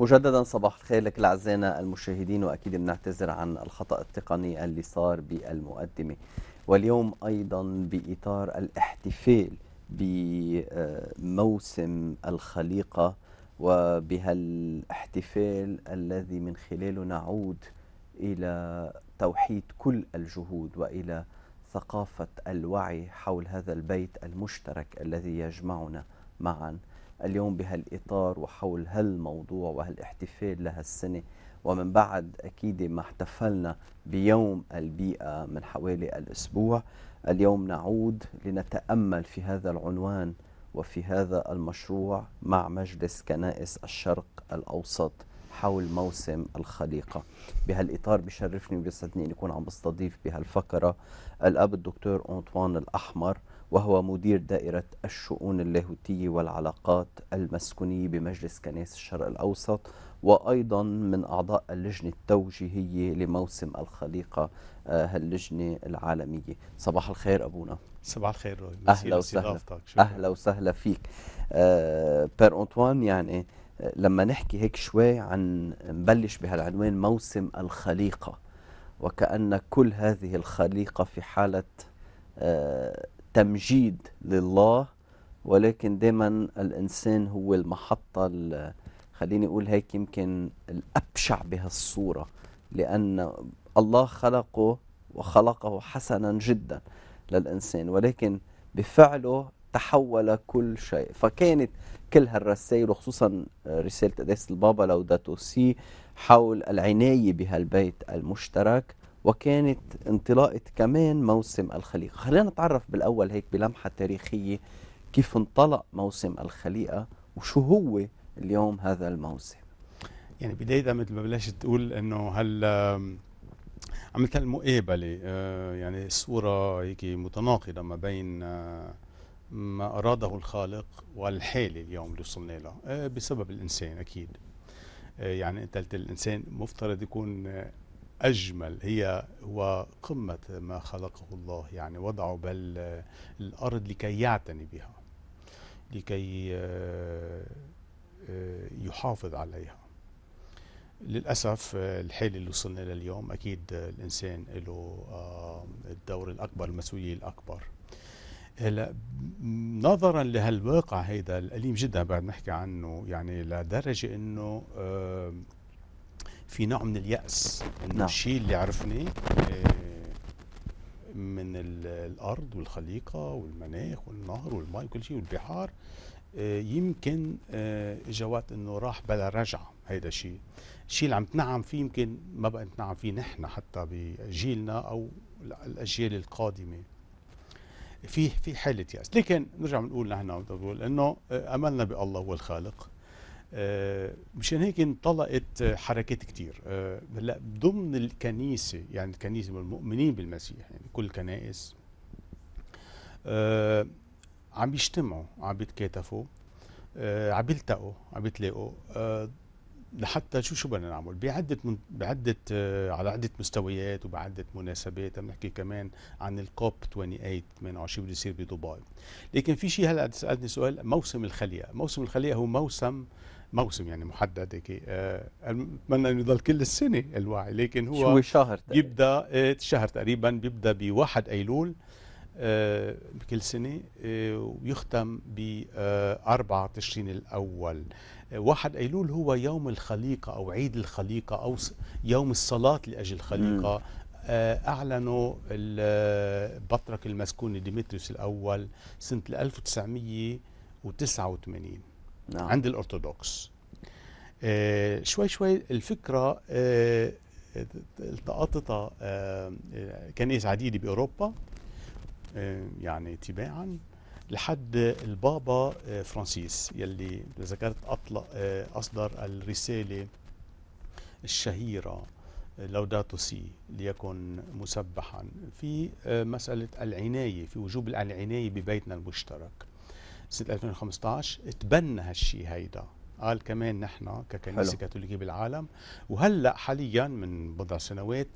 مجددا صباح الخير لك اعزائنا المشاهدين واكيد بنعتذر عن الخطا التقني اللي صار بالمقدمه واليوم ايضا باطار الاحتفال بموسم الخليقه وبهالاحتفال الذي من خلاله نعود الى توحيد كل الجهود والى ثقافه الوعي حول هذا البيت المشترك الذي يجمعنا معا اليوم بهالإطار وحول هالموضوع وهالاحتفال لهالسنة ومن بعد أكيد ما احتفلنا بيوم البيئة من حوالي الأسبوع اليوم نعود لنتأمل في هذا العنوان وفي هذا المشروع مع مجلس كنائس الشرق الأوسط حول موسم الخليقة بهالإطار بشرفني وبيسعدني أن يكون عم بستضيف بهالفقرة الأب الدكتور أنطوان الأحمر وهو مدير دائرة الشؤون اللاهوتية والعلاقات المسكونية بمجلس كنيس الشرق الأوسط وأيضا من أعضاء اللجنة التوجيهية لموسم الخليقة آه، هاللجنة العالمية صباح الخير أبونا صباح الخير روي أهلا وسهلا أهلا وسهلا فيك بير آه، أنطوان يعني آه، لما نحكي هيك شوي عن نبلش بهالعنوان موسم الخليقة وكأن كل هذه الخليقة في حالة تمجيد لله ولكن دايما الانسان هو المحطه خليني اقول هيك يمكن الابشع بهالصوره لان الله خلقه وخلقه حسنا جدا للانسان ولكن بفعله تحول كل شيء فكانت كل هالرسائل وخصوصا رسالة قداسة البابا لو سي حول العناية بهالبيت المشترك وكانت انطلاقة كمان موسم الخليقة خلينا نتعرف بالأول هيك بلمحة تاريخية كيف انطلق موسم الخليقة وشو هو اليوم هذا الموسم يعني بداية مثل ما بلشت تقول انه هل عملت المقابلة آه، يعني صورة هيك متناقضة ما بين آه، ما أراده الخالق والحالة اليوم اللي وصلنا له آه، بسبب الإنسان أكيد يعني أنت الإنسان مفترض يكون أجمل هي هو قمة ما خلقه الله يعني وضعه بل آه، الأرض لكي يعتني بها لكي آه، آه، يحافظ عليها للأسف الحالة اللي وصلنا لليوم اليوم أكيد الإنسان له الدور الأكبر المسؤولية الأكبر هلا نظرا لهالواقع هيدا الأليم جدا بعد نحكي عنه يعني لدرجة إنه في نوع من اليأس انه نعم. الشيء اللي عرفناه من الارض والخليقه والمناخ والنهر والماء وكل شيء والبحار آه، يمكن آه، اجى وقت انه راح بلا رجعه هيدا الشيء الشيء اللي عم تنعم فيه يمكن ما بقى نتنعم فيه نحن حتى بجيلنا او الاجيال القادمه في في حاله ياس لكن نرجع بنقول نحن بنقول انه آه، املنا بالله هو الخالق آه، مشان هيك انطلقت آه، حركات كتير هلا آه، ضمن الكنيسه يعني الكنيسه والمؤمنين بالمسيح يعني كل الكنائس عم بيجتمعوا عم بيتكاتفوا عم بيلتقوا عم بيتلاقوا لحتى شو شو بدنا نعمل بعدة من بعدة على عدة مستويات وبعدة مناسبات عم نحكي كمان عن الكوب 28 28 بده يصير بدبي لكن في شيء هلا سألتني سؤال موسم الخلية موسم الخلية هو موسم موسم يعني محدد هيك اتمنى آه، انه يضل كل السنه الوعي لكن هو شو شهر تقريبا بيبدا إيه، شهر تقريبا بيبدا ب 1 ايلول آه، بكل سنه آه، ويختم ب 4 تشرين الاول 1 ايلول هو يوم الخليقه او عيد الخليقه او يوم الصلاه لاجل الخليقه م. أعلنوا البطرك المسكوني ديمتريوس الأول سنة 1989 نعم. عند الأرثوذكس آه شوي شوي الفكرة آه التقطت آه كنائس عديدة بأوروبا آه، يعني تباعا لحد البابا آه، فرانسيس يلي ذكرت أطلق آه، أصدر الرسالة الشهيرة لوداتو سي ليكن مسبحا في مسألة العناية في وجوب العناية ببيتنا المشترك سنه 2015 تبنى هالشيء هيدا قال كمان نحن ككنيسه كاثوليكيه بالعالم وهلا حاليا من بضع سنوات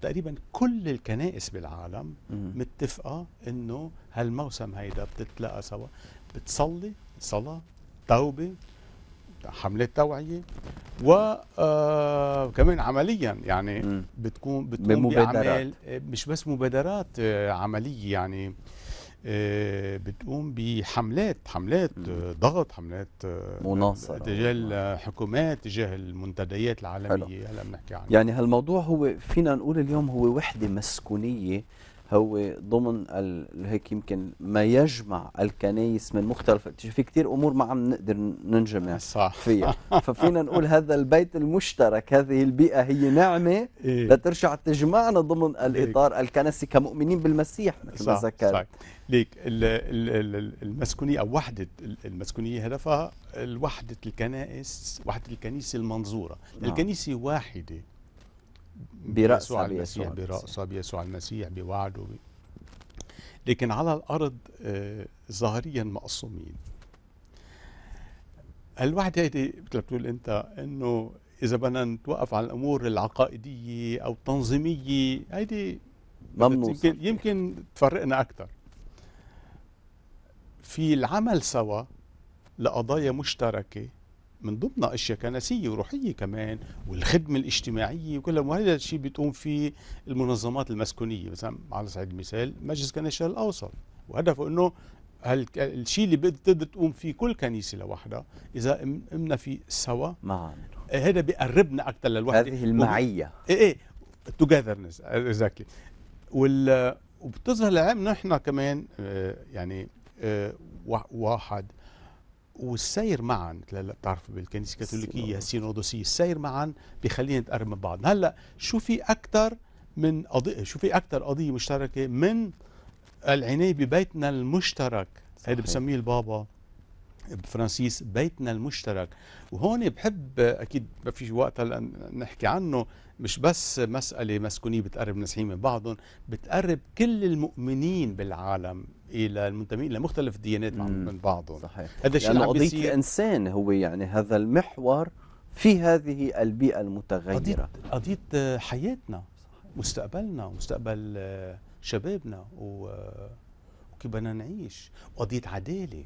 تقريبا كل الكنائس بالعالم متفقه انه هالموسم هيدا بتتلقى سوا بتصلي صلاه توبه حملات توعيه وكمان آه، عمليا يعني بتكون بتكون بمبادرات مش بس مبادرات آه، عمليه يعني آه، بتقوم بحملات حملات آه، ضغط حملات آه، مناصرة تجاه الحكومات تجاه المنتديات العالمية هلا بنحكي عنها يعني هالموضوع هو فينا نقول اليوم هو وحدة مسكونية هو ضمن هيك يمكن ما يجمع الكنايس من مختلف في كثير امور ما عم نقدر ننجمع صح فيها ففينا نقول هذا البيت المشترك هذه البيئه هي نعمه إيه؟ لترجع تجمعنا ضمن إيه. الاطار الكنسي كمؤمنين بالمسيح مثل ما ذكرت صح ليك المسكونيه او وحده المسكونيه هدفها وحده الكنائس وحده الكنيسه المنظوره نعم. الكنيسه واحده يسوع المسيح برأسه بيسوع المسيح بوعده لكن على الأرض آه، ظاهريا مقصومين الواحد هيدي مثل بتقول أنت أنه إذا بدنا نتوقف على الأمور العقائدية أو التنظيمية هيدي يمكن يمكن تفرقنا أكثر في العمل سوا لقضايا مشتركة من ضمنها اشياء كنسيه وروحيه كمان والخدمه الاجتماعيه وكلها وهذا الشيء بتقوم فيه المنظمات المسكونيه مثلا على سبيل المثال مجلس كنيسه الاوسط وهدفه انه الشيء اللي بتقدر تقوم فيه كل كنيسه لوحدها اذا قمنا فيه سوا معا آه، هذا بيقربنا اكثر للوحده هذه المعيه ايه ايه توجذرنس اكزاكتلي وال وبتظهر العام نحن كمان آه، يعني آه، واحد والسير معا بتعرف بالكنيسه الكاثوليكيه السينودوسيه السير معا بخلينا نتقرب من بعض هلا شو في اكثر من قضيه شو في اكثر قضيه مشتركه من العنايه ببيتنا المشترك هذا بسميه البابا فرانسيس بيتنا المشترك وهون بحب اكيد ما في وقت هلا نحكي عنه مش بس مسألة مسكونية بتقرب المسيحيين من بعضهم بتقرب كل المؤمنين بالعالم إلى المنتمين لمختلف الديانات من بعضهم صحيح هذا الشيء يعني قضية الإنسان هو يعني هذا المحور في هذه البيئة المتغيرة قضية, قضية حياتنا مستقبلنا ومستقبل آه، شبابنا آه، وكيف بدنا نعيش قضية عدالة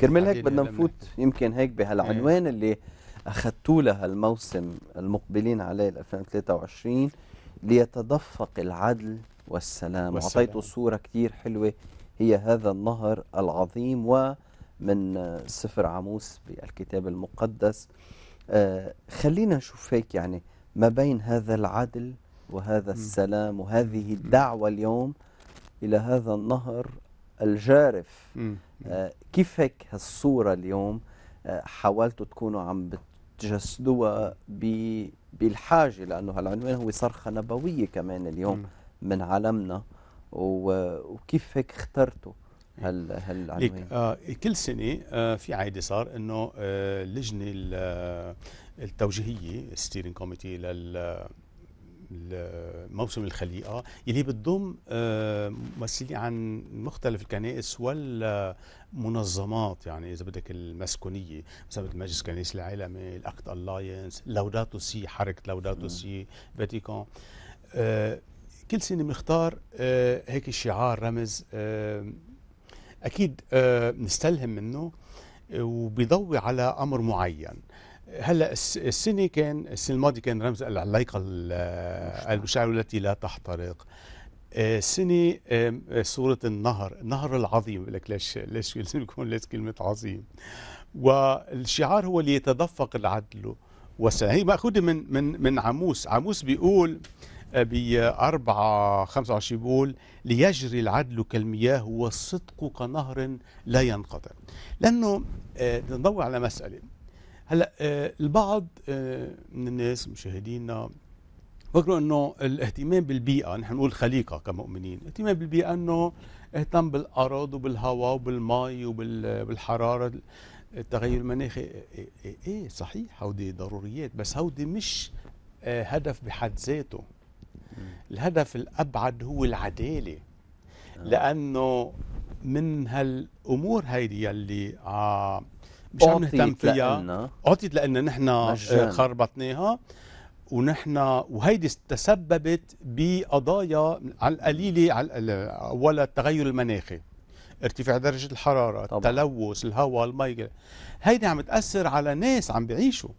كرمال هيك بدنا نفوت يمكن هيك بهالعنوان اللي اخذتوه لها الموسم المقبلين عليه 2023 ليتدفق العدل والسلام وعطيته صوره كثير حلوه هي هذا النهر العظيم ومن سفر عاموس بالكتاب المقدس آه خلينا نشوف هيك يعني ما بين هذا العدل وهذا السلام وهذه الدعوه اليوم الى هذا النهر الجارف آه، كيف هيك هالصوره اليوم آه، حاولتوا تكونوا عم بتجسدوها بالحاجه لانه هالعنوان هو صرخه نبويه كمان اليوم م. من عالمنا وكيف هيك اخترتوا هال هالعنوان آه كل سنه آه في عاده صار انه آه اللجنه آه، التوجيهيه ستيرنج كوميتي لل موسم الخليقة يلي بتضم آه، ممثلين عن مختلف الكنائس والمنظمات يعني إذا بدك المسكونية مثلا مجلس الكنيسي العالمي الأكت ألاينس لوداتو سي حركة لوداتو سي فاتيكان كل سنة بنختار آه، هيك شعار رمز آه، أكيد نستلهم منه وبيضوي على أمر معين هلا السنه كان السنه الماضيه كان رمز العلايقه المشعله التي لا تحترق آه، سنة صورة النهر النهر العظيم لك ليش ليش لازم يكون ليش كلمة عظيم والشعار هو ليتدفق العدل هي مأخوذة من من من عموس عموس بيقول ب 4 25 بيقول ليجري العدل كالمياه والصدق كنهر لا ينقطع لأنه آه، نضوي على مسألة هلا آه، البعض آه، من الناس مشاهدينا فكروا انه الاهتمام بالبيئه نحن نقول خليقه كمؤمنين الاهتمام بالبيئه انه اهتم بالارض وبالهواء وبالماء وبالحراره التغير المناخي إيه،, إيه،, إيه،, ايه صحيح هودي ضروريات بس هودي مش آه، هدف بحد ذاته الهدف الابعد هو العداله لانه من هالامور هيدي يلي آه مش عم نهتم فيها اعطيت لنا نحن آه، خربطناها ونحن وهيدي تسببت بقضايا على القليله على اولا التغير المناخي ارتفاع درجه الحراره طبعا. التلوث الهواء المي هيدي عم تاثر على ناس عم بيعيشوا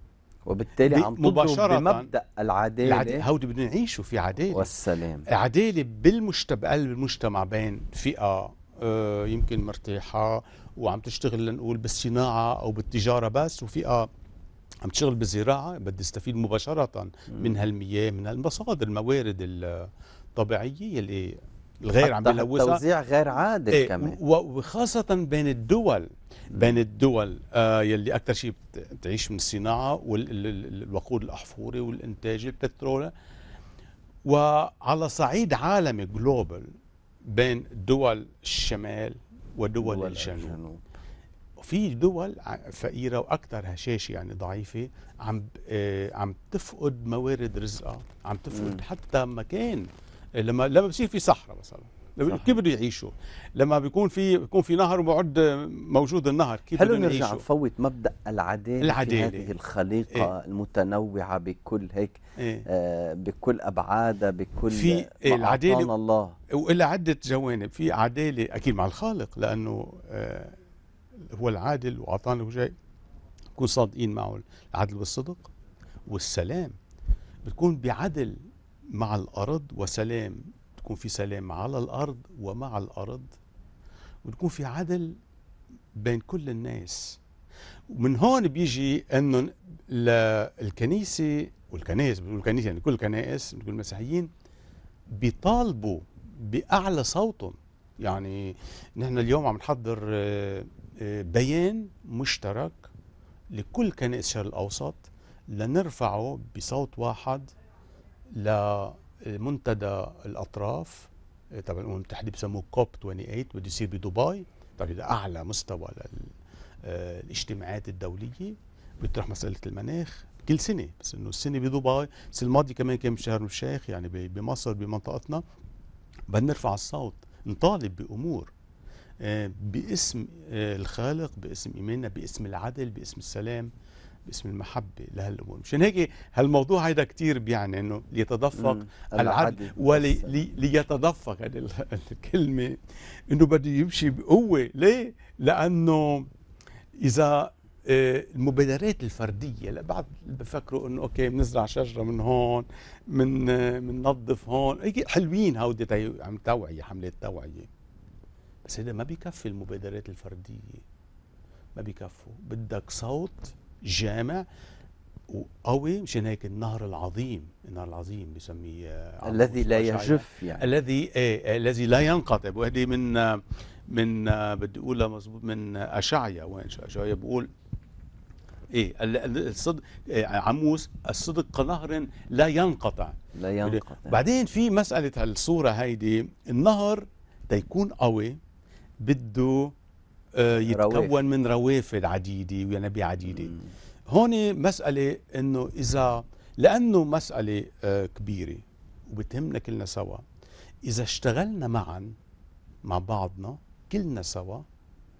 وبالتالي عم مباشرة بمبدا العداله العدالة هودي بدنا نعيشوا في عداله والسلام عداله بالمجتمع بالمجتمع بين فئه آه، يمكن مرتاحه وعم تشتغل لنقول بالصناعه او بالتجاره بس وفئه عم تشتغل بالزراعه بدي استفيد مباشره من هالمياه من هالمصادر الموارد الطبيعيه اللي الغير عم يلوثها توزيع غير عادل ايه كمان وخاصة بين الدول بين الدول آه يلي أكثر شيء بتعيش من الصناعة والوقود الأحفوري والإنتاج البترول وعلى صعيد عالمي جلوبال بين دول الشمال ودول, الجنوب, الجنوب. في دول فقيرة وأكثر هشاشة يعني ضعيفة عم آه عم تفقد موارد رزقها عم تفقد م. حتى مكان لما لما بصير في صحراء مثلا كيف بده يعيشوا لما بيكون في بيكون في نهر وبعد موجود النهر كيف هل نرجع نفوت مبدا العداله, العدالة. في هذه الخليقه إيه؟ المتنوعه بكل هيك إيه؟ آه بكل ابعادها بكل في إيه، العداله الله وإلى عده جوانب في عداله اكيد مع الخالق لانه آه هو العادل واعطانا وجاي نكون صادقين معه العدل والصدق والسلام بتكون بعدل مع الارض وسلام تكون في سلام على الأرض ومع الأرض وتكون في عدل بين كل الناس ومن هون بيجي أنه الكنيسة والكنائس والكنيسه الكنيسة يعني كل الكنائس كل المسيحيين بيطالبوا بأعلى صوتهم يعني نحن اليوم عم نحضر آه، آه، بيان مشترك لكل كنائس الشرق الأوسط لنرفعه بصوت واحد ل منتدى الاطراف إيه، طبعا الامم المتحده بسموه كوب 28 بده يصير بدبي طبعا هذا اعلى مستوى للاجتماعات آه، الدوليه بيطرح مساله المناخ كل سنه بس انه السنه بدبي بس الماضي كمان كان بشهر الشيخ يعني بمصر بمنطقتنا بدنا نرفع الصوت نطالب بامور آه، باسم آه، الخالق باسم ايماننا باسم العدل باسم السلام باسم المحبة لهالأمور مشان هيك هالموضوع هيدا كتير بيعني أنه ليتدفق العدل وليتدفق ولي هذه الكلمة أنه بده يمشي بقوة ليه؟ لأنه إذا آه، المبادرات الفردية بعض بفكروا انه اوكي بنزرع شجرة من هون من بننظف آه، هون حلوين هودي عم توعية حملات توعية بس هذا ما بيكفي المبادرات الفردية ما بيكفوا بدك صوت جامع وقوي مشان هيك النهر العظيم النهر العظيم بسميه الذي لا يجف يعني الذي إيه،, ايه الذي لا ينقطع وهذه من من بدي اقولها مظبوط من اشعيا وين اشعيا بقول ايه الصدق إيه عموس الصدق كنهر لا ينقطع لا ينقطع بعدين في مساله هالصوره هيدي النهر تيكون قوي بده آه، يتكون من روافد عديده وينابيع عديده هون مساله انه اذا لانه مساله آه، كبيره وبتهمنا كلنا سوا اذا اشتغلنا معا مع بعضنا كلنا سوا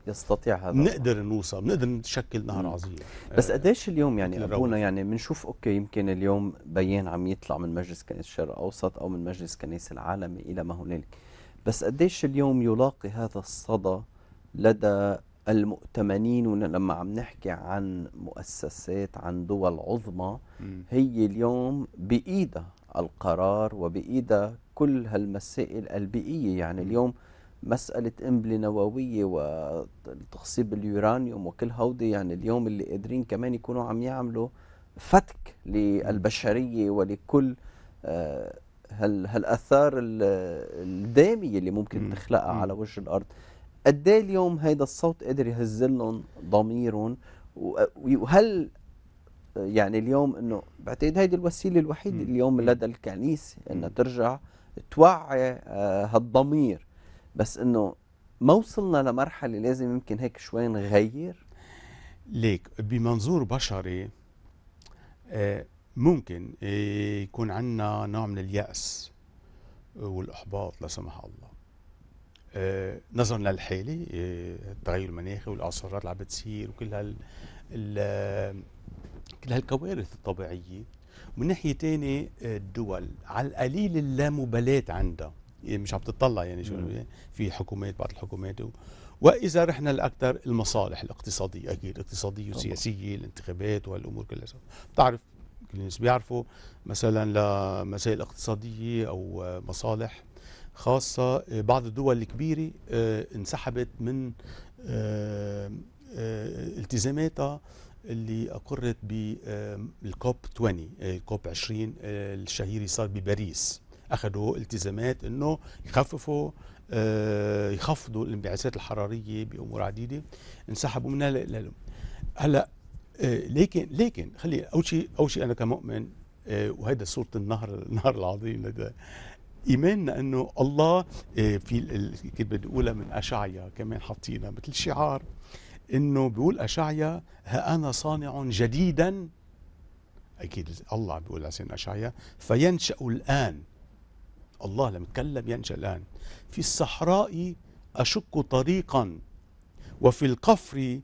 يستطيع هذا بنقدر نوصل بنقدر نشكل نهر عظيم آه، بس قديش اليوم يعني ابونا يعني بنشوف اوكي يمكن اليوم بيان عم يطلع من مجلس كنيسه الشرق الاوسط او من مجلس كنيسه العالمي الى ما هنالك بس قديش اليوم يلاقي هذا الصدى لدى المؤتمنين لما عم نحكي عن مؤسسات عن دول عظمى هي اليوم بإيدها القرار وبإيدها كل هالمسائل البيئية يعني اليوم مسألة قنبلة نووية وتخصيب اليورانيوم وكل هودي يعني اليوم اللي قادرين كمان يكونوا عم يعملوا فتك للبشرية ولكل آه، هالاثار الدامية اللي ممكن تخلقها على وجه الأرض قد ايه اليوم هيدا الصوت قدر لهم ضميرهم وهل يعني اليوم انه بعتقد هيدي الوسيله الوحيده اليوم لدى الكنيسه انها ترجع توعي آه، هالضمير بس انه ما وصلنا لمرحله لازم يمكن هيك شوي نغير ليك بمنظور بشري آه، ممكن آه، يكون عندنا نوع من اليأس والإحباط لا سمح الله آه، نظرا للحاله آه، التغير المناخي والاعصارات اللي عم بتصير وكل هال آه، كل هالكوارث الطبيعيه ومن ناحيه ثانيه الدول على القليل اللامبالاه عندها يعني مش عم تطلع يعني شو في حكومات بعض الحكومات و... واذا رحنا لاكثر المصالح الاقتصاديه اكيد اقتصاديه وسياسيه الانتخابات والامور كلها بتعرف كل الناس بيعرفوا مثلا لمسائل اقتصاديه او مصالح خاصة آه، بعض الدول الكبيرة آه، انسحبت من آه، التزاماتها اللي أقرت بالكوب 20 الكوب 20 الشهير صار بباريس أخذوا التزامات أنه يخففوا يخفضوا الانبعاثات الحرارية بأمور عديدة انسحبوا منها لهم هلا لكن لكن خلي أول شيء أول شيء أنا كمؤمن وهذا صورة النهر النهر العظيم ايماننا انه الله آه، في بدي اقولها من اشعيا كمان حاطينها مثل شعار انه بيقول اشعيا ها انا صانع جديدا اكيد الله بيقول على سيدنا اشعيا فينشا الان الله لما يتكلم ينشا الان في الصحراء اشق طريقا وفي القفر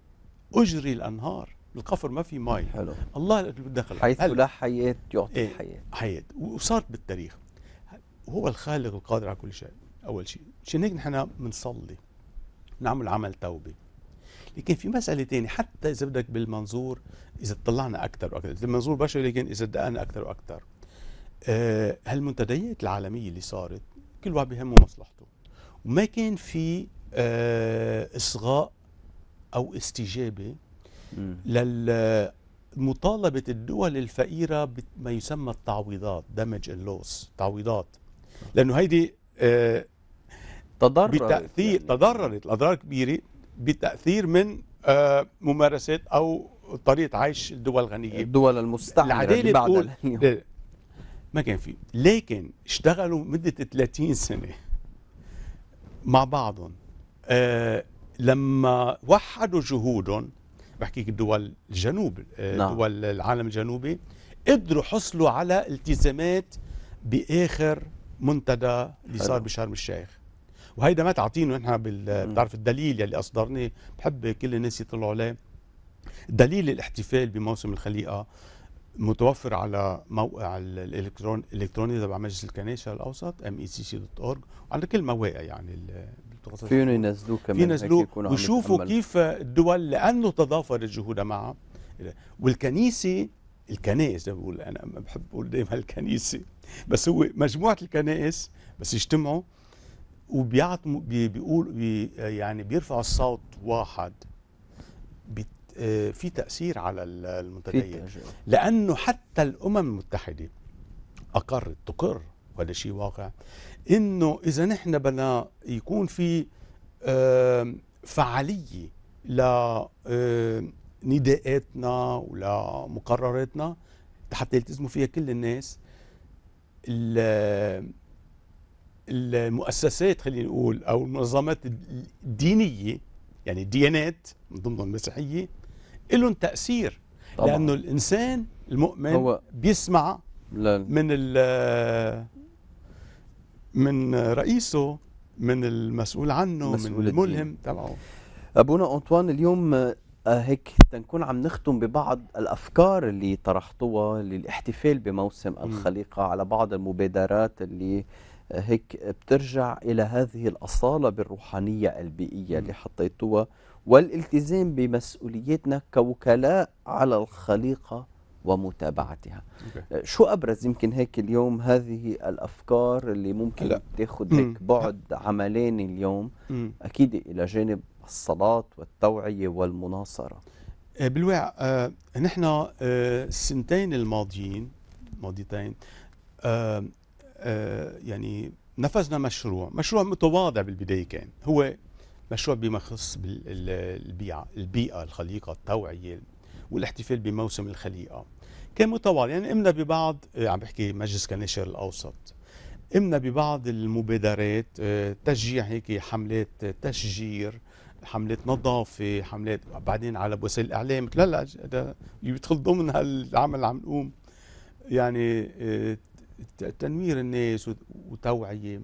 اجري الانهار القفر ما في مي حلو الله بدخل حيث لا حياه يعطي إيه حياه حياه وصارت بالتاريخ هو الخالق القادر على كل شيء أول شيء عشان هيك نحن بنصلي نعمل عمل توبة لكن في مسألة تانية حتى إذا بدك بالمنظور إذا طلعنا أكثر وأكثر المنظور بشري لكن إذا دقنا أكثر وأكثر أه هالمنتديات العالمية اللي صارت كل واحد بهمه مصلحته وما كان في أه إصغاء أو استجابة لل مطالبة الدول الفقيرة بما يسمى التعويضات دمج اللوس تعويضات لانه هيدي تضرر آه، تضررت بتاثير يعني. تضررت الاضرار كبيره بتاثير من آه، ممارسات او طريقه عيش الدول الغنيه الدول المستعمره العداله بتقول ما كان في لكن اشتغلوا مده 30 سنه مع بعضهم آه لما وحدوا جهودهم بحكيك دول الجنوب آه، نعم. دول العالم الجنوبي قدروا حصلوا على التزامات باخر منتدى اللي صار بشرم الشيخ وهيدا ما تعطينه نحن بتعرف الدليل يلي اصدرناه بحب كل الناس يطلعوا عليه دليل الاحتفال بموسم الخليقه متوفر على موقع الالكترون الالكتروني تبع مجلس الكنيسه الاوسط ام اي سي سي دوت اورج وعند كل مواقع يعني فيهم ينزلوه كمان ينزلوه ويشوفوا كيف الدول لانه تضافرت الجهود معها والكنيسه الكنائس بقول انا بحب اقول دائما الكنيسه بس هو مجموعه الكنائس بس يجتمعوا وبيعطوا بي بيقول بي يعني بيرفعوا الصوت واحد بي آه، في تاثير على المتدين لانه حتى الامم المتحده اقرت تقر وهذا شيء واقع انه اذا نحن بدنا يكون في آه، فعاليه لنداءاتنا آه، ولمقرراتنا حتى يلتزموا فيها كل الناس المؤسسات خلينا نقول او المنظمات الدينيه يعني الديانات من ضمنهم المسيحيه لهم تاثير طبعا. لانه الانسان المؤمن هو بيسمع لن. من من رئيسه من المسؤول عنه من الملهم تبعه ابونا انطوان اليوم آه، هيك تنكون عم نختم ببعض الافكار اللي طرحتوها للاحتفال بموسم الخليقه على بعض المبادرات اللي آه، هيك بترجع الى هذه الاصاله بالروحانيه البيئيه اللي حطيتوها والالتزام بمسؤوليتنا كوكلاء على الخليقه ومتابعتها okay. آه، شو ابرز يمكن هيك اليوم هذه الافكار اللي ممكن تاخذ هيك بعد عملاني اليوم اكيد الى جانب الصلاة والتوعية والمناصرة آه، بالواقع آه، نحن آه، السنتين الماضيين الماضيتين يعني نفذنا مشروع مشروع متواضع بالبداية كان هو مشروع بما يخص بالبيئة البيئة الخليقة التوعية والاحتفال بموسم الخليقة كان متواضع يعني قمنا ببعض عم بحكي مجلس كان الأوسط قمنا ببعض المبادرات تشجيع هيك حملات تشجير حملات نظافه حملات بعدين على وسائل الاعلام لا لا هذا يدخل ضمن هالعمل اللي عم نقوم يعني آه، تنوير الناس وتوعيه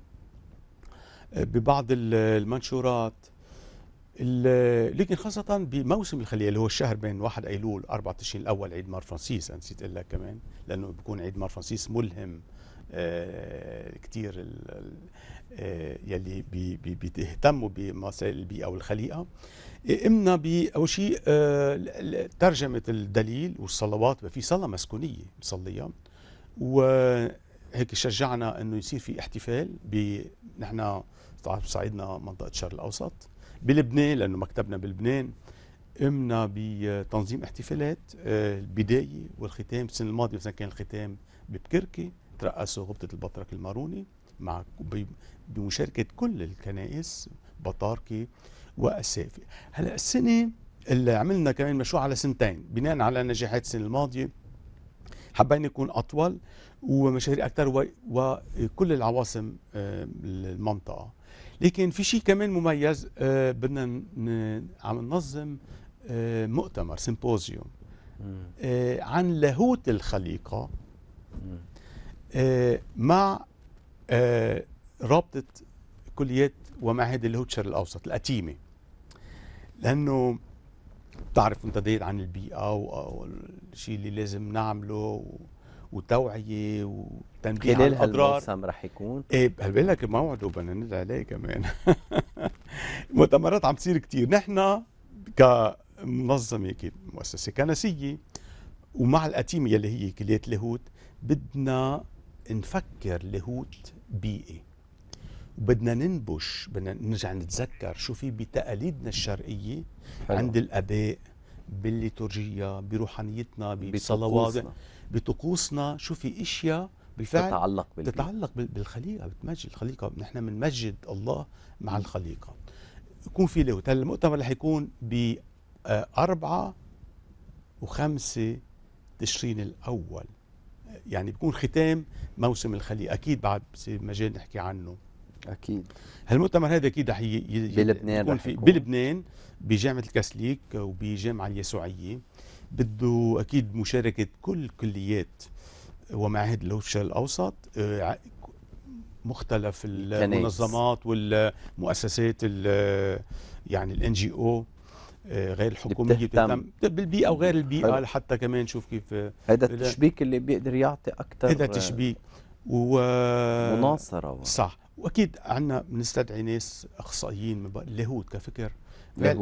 آه، ببعض المنشورات لكن خاصة بموسم الخلية اللي هو الشهر بين 1 أيلول 4 تشرين الأول عيد مار فرانسيس أنا نسيت أقول لك كمان لأنه بيكون عيد مار فرانسيس ملهم آه، كتير آه، يلي بي بي بيهتموا بمسائل البيئة والخليقة إمنا بأول شيء آه، ترجمة الدليل والصلوات في صلاة مسكونية بنصليها وهيك شجعنا انه يصير في احتفال ب نحن صعيدنا منطقه الشرق الاوسط بلبنان لانه مكتبنا بلبنان قمنا بتنظيم احتفالات البدايه والختام السنه الماضيه مثلا كان الختام ببكركي ترأسه غبطة البطرك الماروني مع بمشاركة كل الكنائس بطاركة وأسافة هلا السنة اللي عملنا كمان مشروع على سنتين بناء على نجاحات السنة الماضية حبينا يكون أطول ومشاريع أكثر وكل العواصم آه، المنطقة لكن في شيء كمان مميز آه، بدنا عم ننظم آه، مؤتمر سيمبوزيوم عن لاهوت الخليقة آه، مع آه، رابطة كليات ومعاهد الهوتشر الأوسط الأتيمة لأنه تعرف ديت عن البيئة والشيء اللي لازم نعمله وتوعية وتنبيه على الأضرار خلال رح يكون؟ ايه بقلبلك موعد ندعي عليه كمان مؤتمرات عم تصير كتير نحن كمنظمة كمؤسسة كنسية ومع الأتيمة اللي هي كلية اللاهوت بدنا نفكر لاهوت بيئي وبدنا ننبش بدنا نرجع نتذكر شو في بتقاليدنا الشرقيه حلو. عند الاباء بالليتورجيا بروحانيتنا بصلوات بطقوسنا شو في اشياء بالفعل تتعلق بالبيئة. تتعلق بالخليقه بتمجد الخليقه نحن بنمجد الله مع الخليقه يكون في لاهوت هلا المؤتمر رح يكون ب 4 آه، و5 تشرين الاول يعني بيكون ختام موسم الخليج اكيد بعد بصير مجال نحكي عنه اكيد هالمؤتمر هذا اكيد رح بلبنان يكون في بلبنان بجامعه الكاثوليك وبجامعه اليسوعيه بده اكيد مشاركه كل كليات ومعاهد الشرق الاوسط آه، مختلف المنظمات والمؤسسات يعني الان جي او آه، غير الحكوميه بتهتم, بتهتم بالبيئه وغير البيئه حلو. حتى كمان نشوف كيف آه، هذا التشبيك اللي بيقدر يعطي اكثر هذا تشبيك و مناصره صح واكيد عندنا بنستدعي ناس اخصائيين من اللاهوت كفكر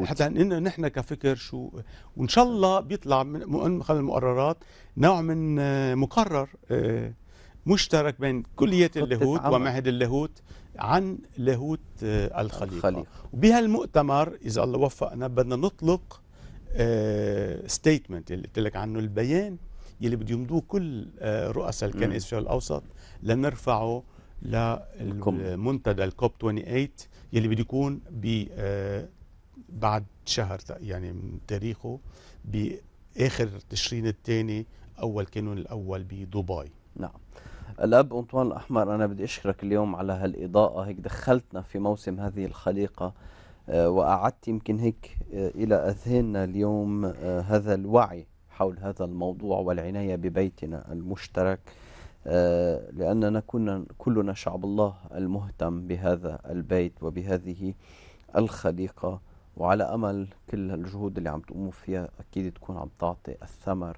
حتى ان نحن كفكر شو وان شاء الله بيطلع من خلال المقررات نوع من آه، مقرر مشترك بين كليه اللاهوت ومعهد اللاهوت عن لاهوت آه، الخليقة, الخليقة. وبهالمؤتمر إذا الله وفقنا بدنا نطلق ستيتمنت آه، اللي قلت لك عنه البيان يلي بده يمضوه كل آه، رؤساء الكنائس الشرق الأوسط لنرفعه للمنتدى الكوب 28 يلي بده يكون ب بعد شهر يعني من تاريخه باخر تشرين الثاني اول كانون الاول بدبي نعم الاب انطوان الاحمر انا بدي اشكرك اليوم على هالاضاءه هيك دخلتنا في موسم هذه الخليقه آه، وأعدت يمكن هيك آه، إلى أذهاننا اليوم آه، هذا الوعي حول هذا الموضوع والعناية ببيتنا المشترك لأننا كنا كلنا شعب الله المهتم بهذا البيت وبهذه الخليقة وعلى أمل كل الجهود اللي عم تقوموا فيها أكيد تكون عم تعطي الثمر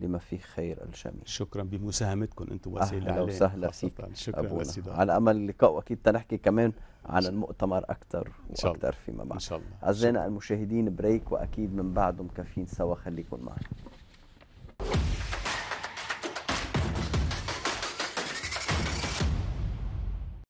لما فيه خير الجميع شكرا بمساهمتكم انتم وسيله اهلا وسهلا فيك شكرا أبونا. على امل اللقاء واكيد تنحكي كمان عن المؤتمر اكثر واكثر فيما بعد ان شاء الله اعزائنا المشاهدين بريك واكيد من بعده مكفين سوا خليكم معنا